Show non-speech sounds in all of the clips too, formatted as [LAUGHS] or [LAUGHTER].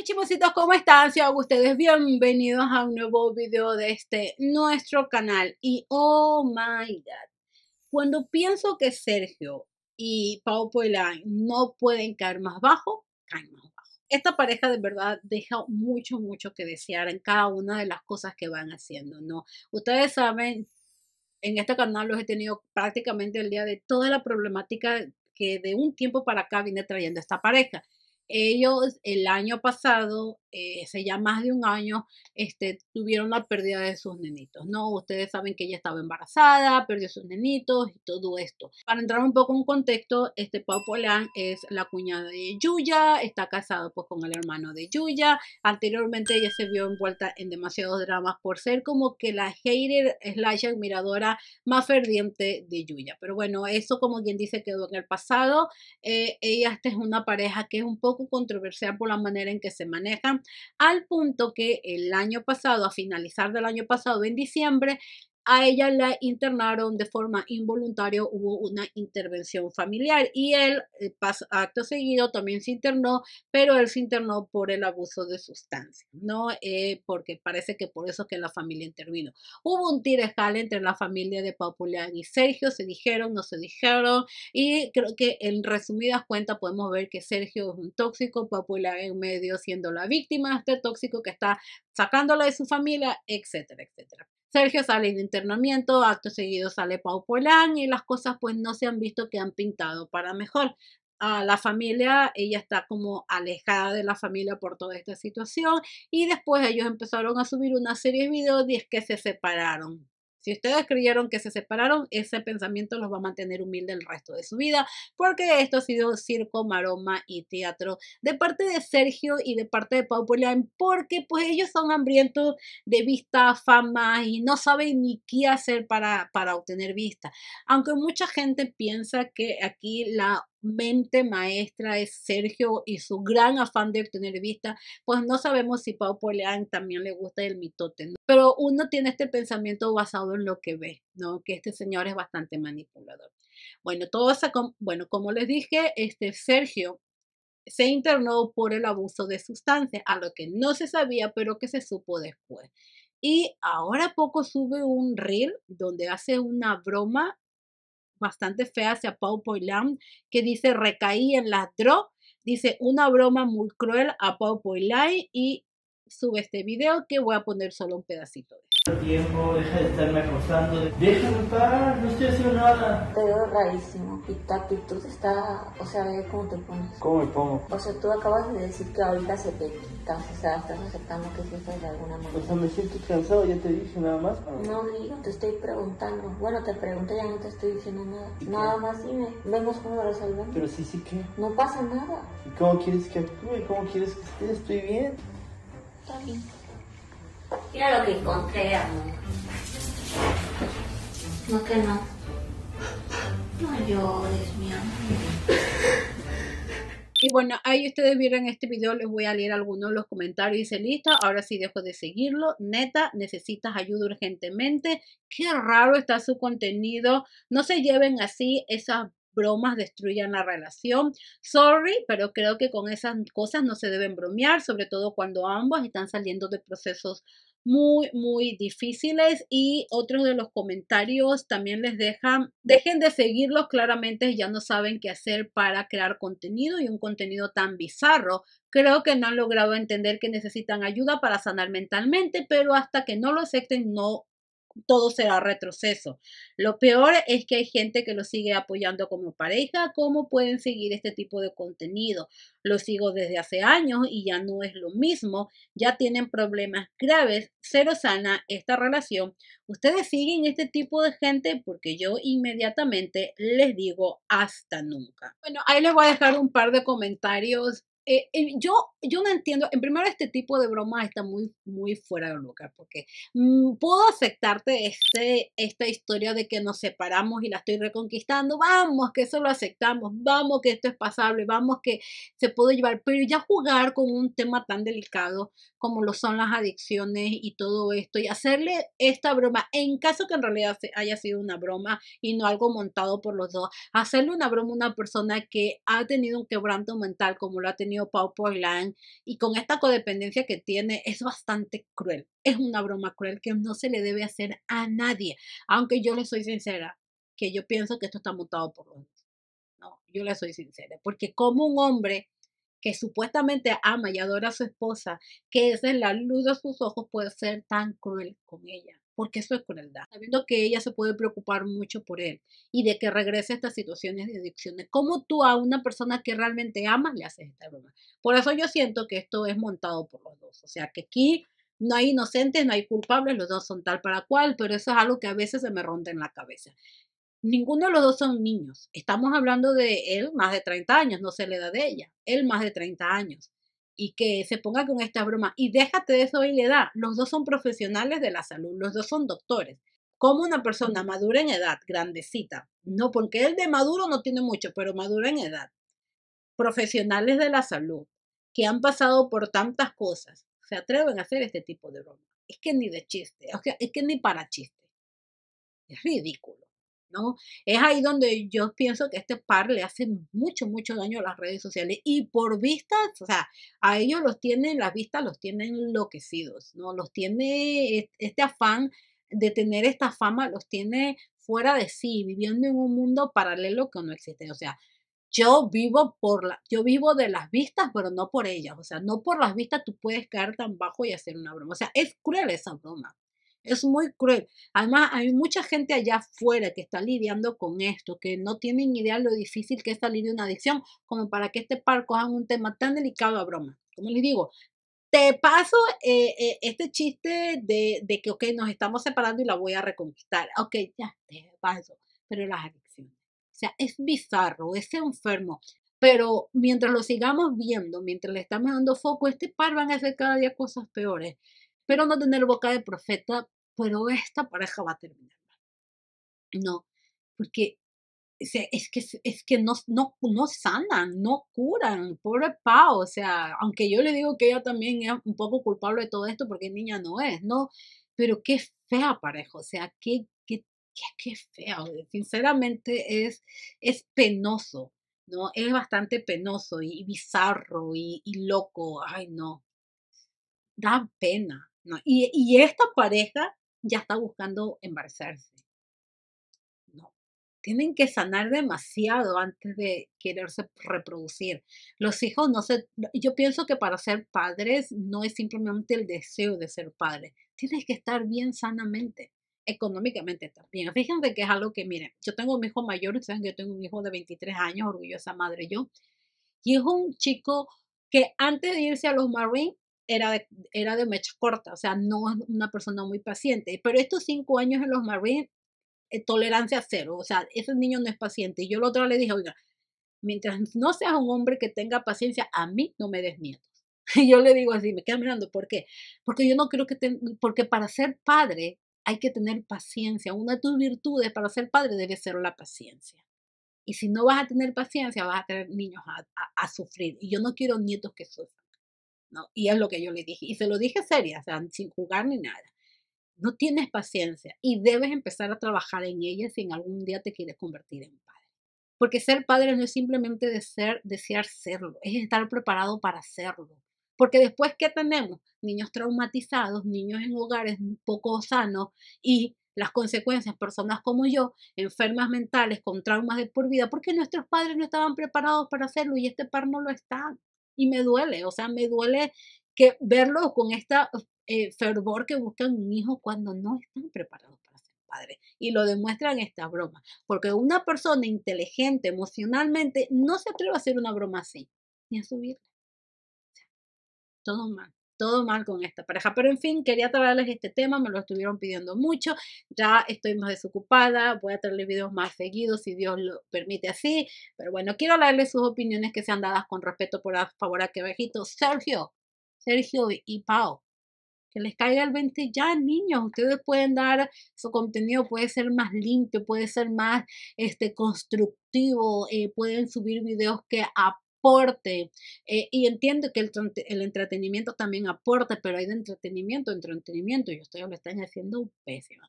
mis chimositos, ¿cómo están? a ustedes bienvenidos a un nuevo video de este nuestro canal. Y oh my god, cuando pienso que Sergio y Pau no pueden caer más bajo, caen más bajo. Esta pareja de verdad deja mucho, mucho que desear en cada una de las cosas que van haciendo, ¿no? Ustedes saben, en este canal los he tenido prácticamente el día de toda la problemática que de un tiempo para acá viene trayendo esta pareja. Ellos el año pasado, eh, ya más de un año, este, tuvieron la pérdida de sus nenitos, ¿no? Ustedes saben que ella estaba embarazada, perdió sus nenitos y todo esto. Para entrar un poco en contexto, este Pau Polán es la cuñada de Yuya, está casado pues con el hermano de Yuya. Anteriormente ella se vio envuelta en demasiados dramas por ser como que la hater slash admiradora más ferviente de Yuya. Pero bueno, eso como quien dice quedó en el pasado. Eh, ella esta es una pareja que es un poco controversial por la manera en que se manejan, al punto que el año pasado, a finalizar del año pasado, en diciembre, a ella la internaron de forma involuntaria, hubo una intervención familiar y él, eh, acto seguido, también se internó, pero él se internó por el abuso de sustancia, ¿no? Eh, porque parece que por eso es que la familia intervino. Hubo un tirejale entre la familia de Papulian y Sergio, se dijeron, no se dijeron, y creo que en resumidas cuentas podemos ver que Sergio es un tóxico, Papulian en medio siendo la víctima, este tóxico que está sacándola de su familia, etcétera, etcétera. Sergio sale de internamiento, acto seguido sale Pau Polán y las cosas pues no se han visto que han pintado para mejor. A la familia, ella está como alejada de la familia por toda esta situación y después ellos empezaron a subir una serie de videos y es que se separaron. Si ustedes creyeron que se separaron, ese pensamiento los va a mantener humilde el resto de su vida, porque esto ha sido circo, maroma y teatro de parte de Sergio y de parte de Pau Polian, porque pues ellos son hambrientos de vista, fama y no saben ni qué hacer para, para obtener vista. Aunque mucha gente piensa que aquí la mente maestra es Sergio y su gran afán de obtener vista, pues no sabemos si Pau Poleán también le gusta el mitote, pero uno tiene este pensamiento basado en lo que ve, ¿no? que este señor es bastante manipulador. Bueno, todo bueno, como les dije, este Sergio se internó por el abuso de sustancias, a lo que no se sabía, pero que se supo después. Y ahora poco sube un reel donde hace una broma bastante fea hacia Paul Poilam, que dice recaí en la tro, Dice una broma muy cruel a Paul Poilai y sube este video que voy a poner solo un pedacito de. Tiempo, deja impresionada. Te veo rarísimo. Y tu actitud está, o sea, ve cómo te pones. ¿Cómo me pongo? O sea, tú acabas de decir que ahorita se te quitas, o sea, estás aceptando que sí estás de alguna manera. O sea, me siento cansado, ya te dije nada más. No, digo, te estoy preguntando. Bueno, te pregunté, ya no te estoy diciendo nada. Nada más dime, vemos cómo lo resolvemos. Pero sí, sí que. No pasa nada. ¿Y cómo quieres que actúe? ¿Cómo quieres que esté? Estoy bien. Está bien. Mira lo que encontré, amor. No que no mi Y bueno, ahí ustedes vieron este video, les voy a leer algunos de los comentarios. y Dice, listo, ahora sí dejo de seguirlo. Neta, necesitas ayuda urgentemente. Qué raro está su contenido. No se lleven así esas bromas destruyan la relación. Sorry, pero creo que con esas cosas no se deben bromear, sobre todo cuando ambos están saliendo de procesos muy, muy difíciles y otros de los comentarios también les dejan, dejen de seguirlos claramente, ya no saben qué hacer para crear contenido y un contenido tan bizarro. Creo que no han logrado entender que necesitan ayuda para sanar mentalmente, pero hasta que no lo acepten no todo será retroceso. Lo peor es que hay gente que lo sigue apoyando como pareja. ¿Cómo pueden seguir este tipo de contenido? Lo sigo desde hace años y ya no es lo mismo. Ya tienen problemas graves. Cero sana esta relación. Ustedes siguen este tipo de gente porque yo inmediatamente les digo hasta nunca. Bueno, ahí les voy a dejar un par de comentarios eh, yo, yo no entiendo, en lugar este tipo de broma está muy, muy fuera de lugar, porque mm, puedo aceptarte este, esta historia de que nos separamos y la estoy reconquistando, vamos, que eso lo aceptamos, vamos, que esto es pasable, vamos, que se puede llevar, pero ya jugar con un tema tan delicado como lo son las adicciones y todo esto, y hacerle esta broma, en caso que en realidad haya sido una broma y no algo montado por los dos, hacerle una broma a una persona que ha tenido un quebranto mental como lo ha tenido tenido Pau y con esta codependencia que tiene es bastante cruel. Es una broma cruel que no se le debe hacer a nadie. Aunque yo le soy sincera, que yo pienso que esto está mutado por hombres. No, yo le soy sincera. Porque como un hombre que supuestamente ama y adora a su esposa, que es en la luz de sus ojos, puede ser tan cruel con ella porque eso es crueldad, sabiendo que ella se puede preocupar mucho por él y de que regrese a estas situaciones de adicciones. ¿Cómo tú a una persona que realmente amas le haces esta broma? Por eso yo siento que esto es montado por los dos, o sea que aquí no hay inocentes, no hay culpables, los dos son tal para cual, pero eso es algo que a veces se me ronda en la cabeza. Ninguno de los dos son niños. Estamos hablando de él más de 30 años, no se la edad de ella. Él más de 30 años y que se ponga con esta broma y déjate de eso y le da. Los dos son profesionales de la salud, los dos son doctores. Como una persona madura en edad, grandecita, no porque él de maduro no tiene mucho, pero madura en edad, profesionales de la salud que han pasado por tantas cosas, se atreven a hacer este tipo de broma. Es que ni de chiste, es que ni para chiste. Es ridículo. ¿no? Es ahí donde yo pienso que este par le hace mucho, mucho daño a las redes sociales y por vistas, o sea, a ellos los tienen, las vistas los tienen enloquecidos, ¿no? Los tiene e-, este afán de tener esta fama, los tiene fuera de sí, viviendo en un mundo paralelo que no existe, o sea, yo vivo por la, yo vivo de las vistas, pero no por ellas. O sea, no por las vistas tú puedes caer tan bajo y hacer una broma. O sea, es cruel esa broma. Es muy cruel. Además, hay mucha gente allá afuera que está lidiando con esto, que no tienen idea lo difícil que es salir de una adicción, como para que este par cojan un tema tan delicado a broma. Como les digo, te paso eh, eh, este chiste de, de, que, ok, nos estamos separando y la voy a reconquistar. Ok, ya te paso. Pero las adicciones. O sea, es bizarro, es enfermo. Pero mientras lo sigamos viendo, mientras le estamos dando foco, este par van a hacer cada día cosas peores. Espero no tener boca de profeta, pero esta pareja va a terminar No, porque es que, es que no, no, no, sanan, no curan, pobre Pau, o sea, aunque yo le digo que ella también es un poco culpable de todo esto porque niña no es, ¿no? Pero qué fea pareja, o sea, qué, qué, fea, sinceramente es, es penoso, ¿no? Es bastante penoso y bizarro y loco, ay no, da pena, y, esta pareja ya está buscando embarazarse. No, tienen que sanar demasiado antes de quererse reproducir. Los hijos no se... Yo pienso que para ser padres no es simplemente el deseo de ser padre. Tienes que estar bien sanamente económicamente también. Fíjense que es algo que, miren, yo tengo un hijo mayor, ustedes yo tengo un hijo de 23 años, orgullosa madre yo, y es un chico que antes de irse a los Marines era de, era de mecha corta, o sea, no es una persona muy paciente. Pero estos cinco años en los Marines, eh, tolerancia cero, o sea, ese niño no es paciente. Y yo el otro le dije, oiga, mientras no seas un hombre que tenga paciencia, a mí no me des nietos. [LAUGHS] Y yo le digo así, me queda mirando, ¿por qué? Porque yo no creo que, te, porque para ser padre hay que tener paciencia. Una de tus virtudes para ser padre debe ser la paciencia. Y si no vas a tener paciencia, vas a tener niños a, a sufrir. Y yo no quiero nietos que sufran. Y es lo que yo le dije. Y se lo dije seria, o sin jugar ni nada. No tienes paciencia y debes empezar a trabajar en ella si en algún día te quieres convertir en padre. Porque ser padre no es simplemente de desear serlo, es estar preparado para hacerlo Porque después, ¿qué tenemos? Niños traumatizados, niños en hogares poco sanos y las consecuencias, personas como yo, enfermas mentales con traumas de por vida, porque nuestros padres no estaban preparados para hacerlo y este par no lo está y me duele, o sea, me duele que verlo con esta eh, fervor que buscan un hijo cuando no están preparados para ser padres. Y lo demuestran esta broma, porque una persona inteligente emocionalmente no se atreve a hacer una broma así, ni a subirla. Todo mal todo mal con esta pareja. Pero en fin, quería traerles este tema, me lo estuvieron pidiendo mucho, ya estoy más desocupada, voy a traerles videos más seguidos si Dios lo permite así, pero bueno, quiero leerles sus opiniones que sean dadas con respeto por favor a que abajito. Sergio, Sergio y Pau, que les caiga el 20 ya, niños. Ustedes pueden dar su contenido, puede ser más limpio, puede ser más este, constructivo, eh, pueden subir videos que aporten aporte. Eh, y entiendo que el, entretenimiento también aporte, pero hay de entretenimiento, entretenimiento, y ustedes lo están haciendo pésimo.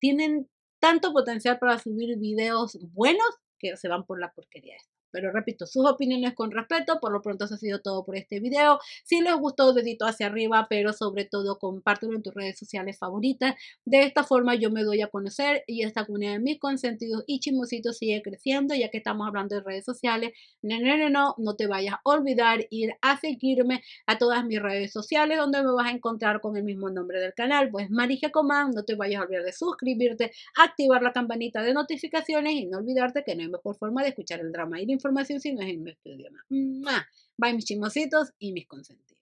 Tienen tanto potencial para subir videos buenos que se van por la porquería pero repito, sus opiniones con respeto. Por lo pronto eso ha sido todo por este video. Si les gustó, dedito hacia arriba, pero sobre todo compártelo en tus redes sociales favoritas. De esta forma yo me doy a conocer y esta comunidad de mis consentidos y chismositos sigue creciendo, ya que estamos hablando de redes sociales. No, no, te vayas a olvidar ir a seguirme a todas mis redes sociales donde me vas a encontrar con el mismo nombre del canal. Pues Marija Comán, no te vayas a olvidar de suscribirte, activar la campanita de notificaciones y no olvidarte que no hay mejor forma de escuchar el drama y información sin no es en nuestro idioma. Bye mis chimositos y mis consentidos.